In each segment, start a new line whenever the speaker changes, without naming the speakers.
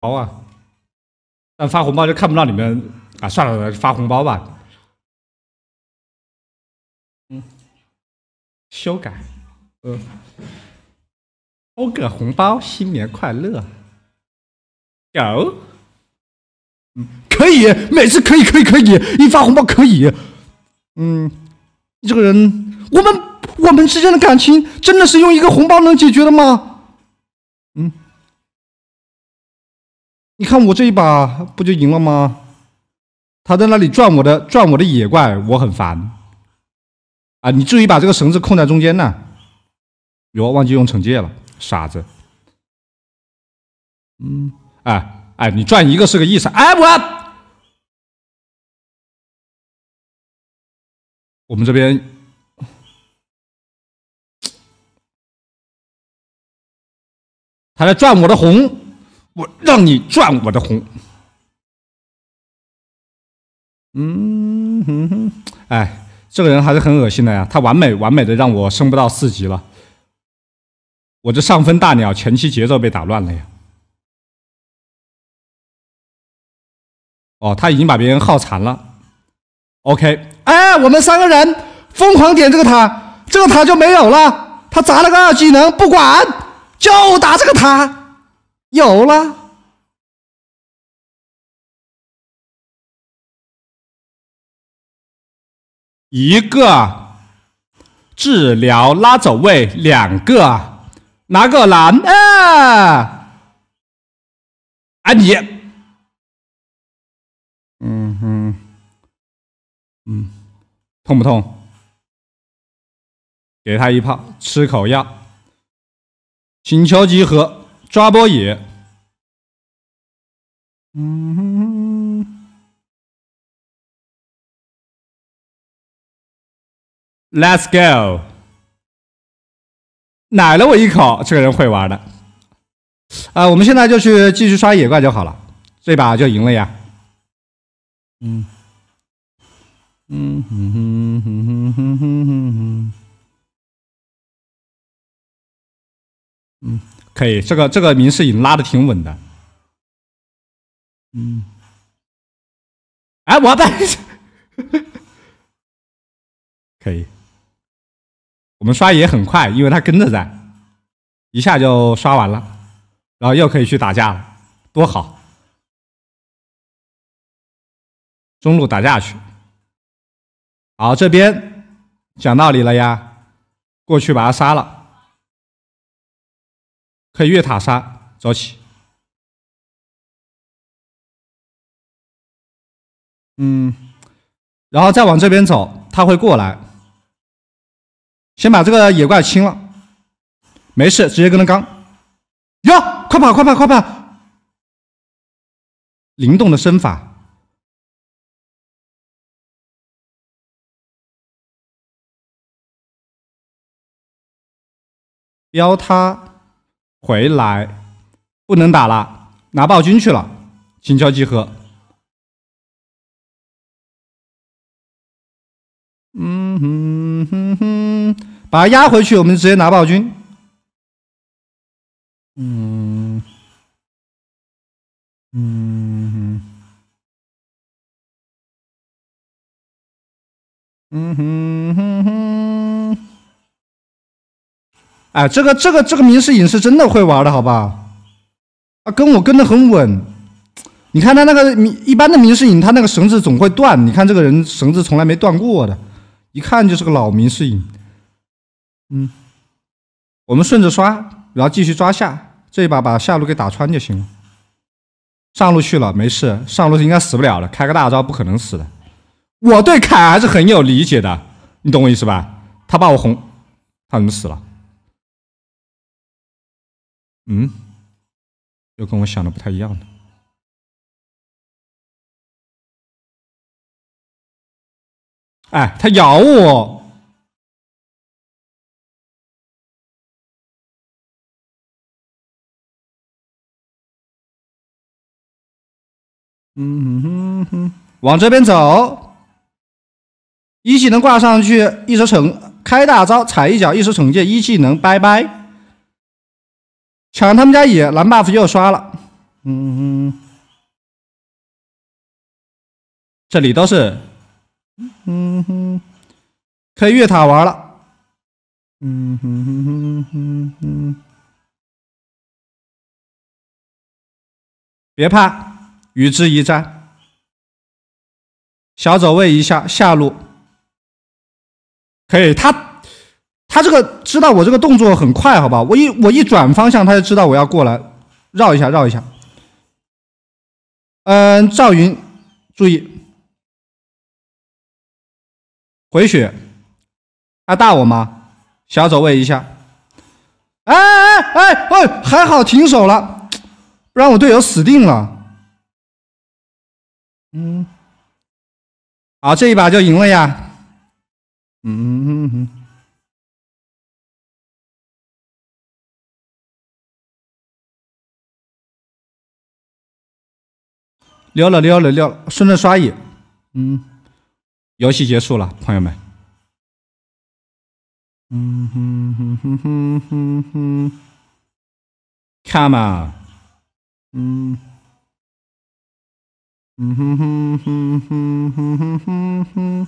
包啊！但发红包就看不到你们啊，算了，发红包吧。嗯，修改，嗯，包个红包，新年快乐。有，
嗯，可以，每次可以，可以，可以，一发红包可以。嗯，你这个人，我们我们之间的感情真的是用一个红包能解决的吗？你看我这一把不就赢了吗？他在那里转我的转我的野怪，我很烦啊！你至于把这个绳子控在中间呢？哟，忘记用惩戒了，傻子！
嗯，哎哎，你转一个是个意思，哎我。我们这边，他在转我的红。我让你赚我的红，嗯哼哼，哎，这个人还是很恶心的呀！他完美完美的让我升不到四级了，我这上分大鸟前期节奏被打乱了呀。哦，他已经把别人耗残了。OK，哎，我们三个人疯狂点这个塔，这个塔就没有了。他砸了个二技能，不管，就打这个塔。有了，一个治疗拉走位，两个拿个蓝，啊！安迪，嗯哼，嗯，痛不痛？给他一炮，吃口药，请求集合。抓波野，嗯哼哼，Let's go，奶了我一口，这个人会玩的，
啊，我们现在就去继续刷野怪就好了，这把就赢了呀，
嗯，嗯哼哼哼哼哼哼哼，嗯。可以，这个这个明世隐拉的挺稳的，嗯，哎，我下。可以，我们刷野很快，因为他跟着在，一下就刷完了，然后又可以去打架了，多好，中路打架去，好，这边讲道理了呀，过去把他杀了。可以越塔杀，走起。嗯，然后再往这边走，他会过来。先把这个野怪清了，没事，直接跟他刚。哟，快跑，快跑，快跑！灵动的身法，标他。回来，不能打了，拿暴君去了。请求集合。嗯哼哼哼，把他压回去，我们直接拿暴君。嗯，嗯哼，嗯哼哼哼。哎，这个这个这个明世隐是真的会
玩的，好吧？啊，跟我跟的很稳。你看他那个明一般的明世隐，他那个绳子总会断。你看这个人绳子从来没断过的，一看就是个老明世隐。嗯，我们顺着刷，然后继续抓下。这一把把下路给打穿就行了。上路去了没事，上路应该死不了了。开个大招不可能死的。我对凯还是很有理解的，你懂我意思
吧？他把我红，他怎么死了？嗯，又跟我想的不太一样了。哎，他咬我！嗯哼哼，往这边走，一技能挂上去，一
手惩，开大招踩一脚，一手惩戒，一技能拜拜。
抢他们家野，蓝 buff 又刷了。嗯这里都是，嗯哼，可以越塔玩了。嗯哼哼哼哼哼，别怕，与之一战。小走位一下，下路
可以，他。他这个知道我这个动作很快，好吧？我一我一转方向，他就
知道我要过来，绕一下，绕一下。嗯，赵云，注意回血，
他大我吗？小走位一下。
哎哎哎哎，还好停手了，不然我队友死定了。嗯，好，这一把就赢了呀。嗯嗯。嗯聊了聊了聊，顺着刷野，嗯，游戏结束了，朋友们，嗯哼哼哼哼哼哼，看嘛，嗯，嗯哼哼哼哼哼哼哼
哼，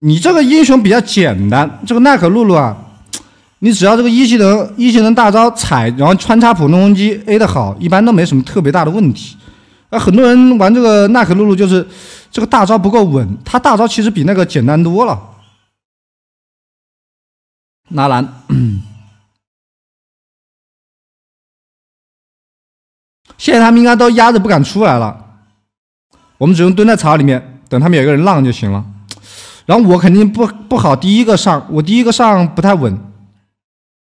你这个英雄比较简单，这个娜可露露啊。你只要这个一技能、一技能大招踩，然后穿插普通攻击 A 的好，一般都没什么特别大的问题。那很多人玩这个娜可露露就是这个大招不够稳，他大招其实比那个简单多
了。拿蓝，现在他们应该都压着不敢出来了，我们只用蹲在草里面等他们有一个人浪就行了。然后我
肯定不不好第一个上，我第一个上不太稳。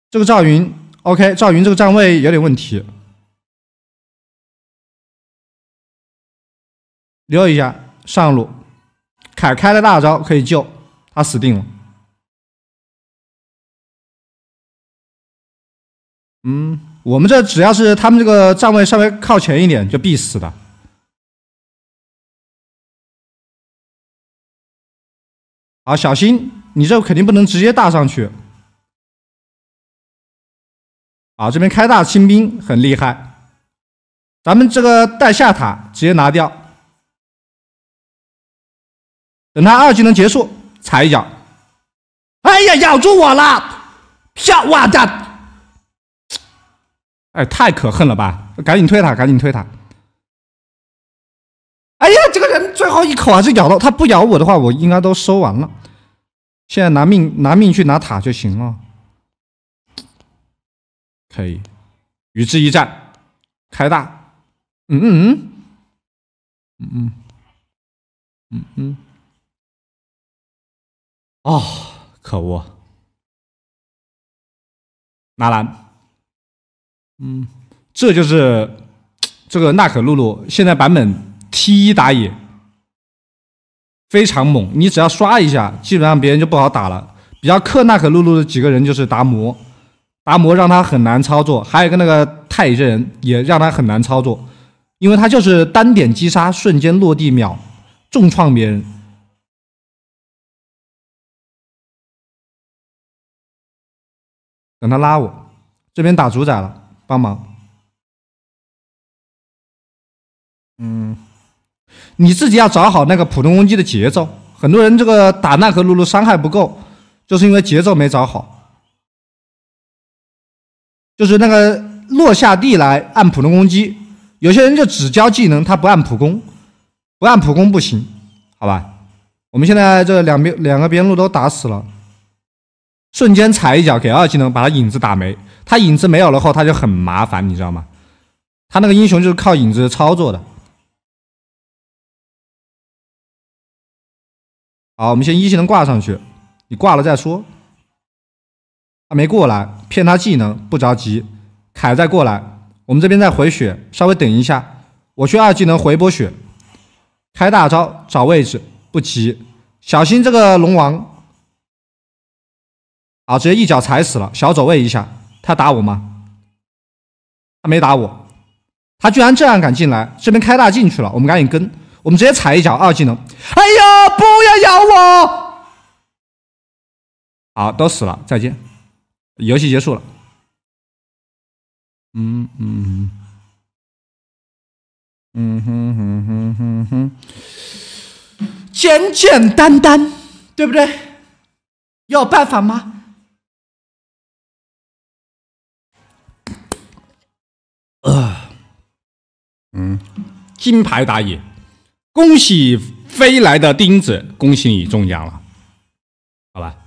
这个赵云
，OK，赵云这个站位有点问题。留一下上路，凯开的大招可以救他，死定了。嗯，我们这只要是他们这个站位稍微靠前一点，就必死的。好，小心，你这肯定不能直接大上去。
啊，这边开大清兵很厉害，咱们这个带下塔直接拿掉。等他二技能结束，踩一脚。哎呀，咬住我了！下哇的！哎，太可恨了吧！赶紧推塔，赶紧推塔。哎呀，这个人最后一口还是咬到他，不咬我的话，我应该都收完了。现在拿命拿命去拿塔就行了。
可以，与之一战，开大，嗯嗯嗯，嗯嗯嗯嗯，哦，可恶，纳兰，嗯，这就是这个娜可露露，现在版
本 T 一打野非常猛，你只要刷一下，基本上别人就不好打了。比较克娜可露露的几个人就是达摩。达摩让他很难操作，还有个那个太乙真人也让他很难操作，因为他就是单
点击杀，瞬间落地秒重创别人。等他拉我这边打主宰了，帮忙。
嗯，你自己要找好那个普通攻击的节奏，很多人这个打娜可露露伤害不够，就是因为节奏没找好。就是那个落下地来按普通攻击，有些人就只交技能，他不按普攻，不按普攻不行，好吧？我们现在这两边两个边路都打死了，瞬间踩一脚给二技能，把他影子打没。他影
子没有了后，他就很麻烦，你知道吗？他那个英雄就是靠影子操作的。好，我们先一技能挂上去，你挂了再说。他没过来，骗他技能，不
着急。凯再过来，我们这边再回血，稍微等一下，我去二技能回波血，开大招找位置，不急，小心这个龙王，啊，直接一脚踩死了，小走位一下，他打我吗？他没打我，他居然这样敢进来，这边开大进去了，我们赶紧跟，我们直接踩一脚二技能，
哎呀，不要咬我！好，都死了，再见。游戏结束了，嗯嗯嗯哼哼哼哼哼，简简单单，对不对？有办法吗？呃，嗯，金牌打野，恭喜飞来的钉子，恭喜你中奖了，好吧。